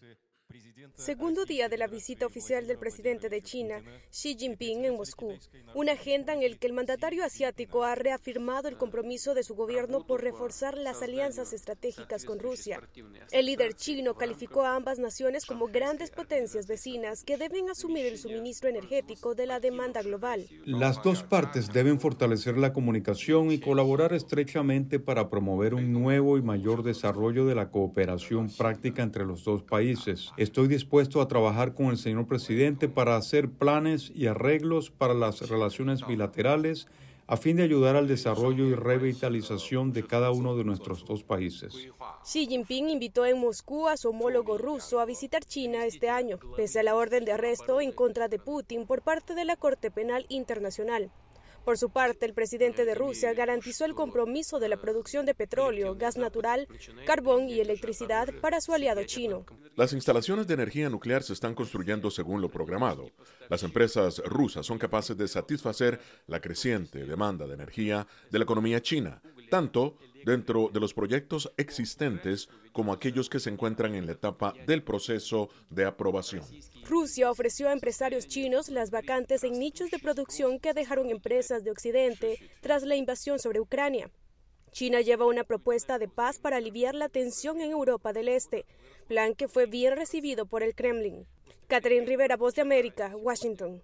sim Segundo día de la visita oficial del presidente de China, Xi Jinping, en Moscú. Una agenda en la que el mandatario asiático ha reafirmado el compromiso de su gobierno por reforzar las alianzas estratégicas con Rusia. El líder chino calificó a ambas naciones como grandes potencias vecinas que deben asumir el suministro energético de la demanda global. Las dos partes deben fortalecer la comunicación y colaborar estrechamente para promover un nuevo y mayor desarrollo de la cooperación práctica entre los dos países Estoy dispuesto a trabajar con el señor presidente para hacer planes y arreglos para las relaciones bilaterales a fin de ayudar al desarrollo y revitalización de cada uno de nuestros dos países. Xi Jinping invitó en Moscú a su homólogo ruso a visitar China este año, pese a la orden de arresto en contra de Putin por parte de la Corte Penal Internacional. Por su parte, el presidente de Rusia garantizó el compromiso de la producción de petróleo, gas natural, carbón y electricidad para su aliado chino. Las instalaciones de energía nuclear se están construyendo según lo programado. Las empresas rusas son capaces de satisfacer la creciente demanda de energía de la economía china, tanto dentro de los proyectos existentes como aquellos que se encuentran en la etapa del proceso de aprobación. Rusia ofreció a empresarios chinos las vacantes en nichos de producción que dejaron empresas de Occidente tras la invasión sobre Ucrania. China lleva una propuesta de paz para aliviar la tensión en Europa del Este, plan que fue bien recibido por el Kremlin. Catherine Rivera, Voz de América, Washington.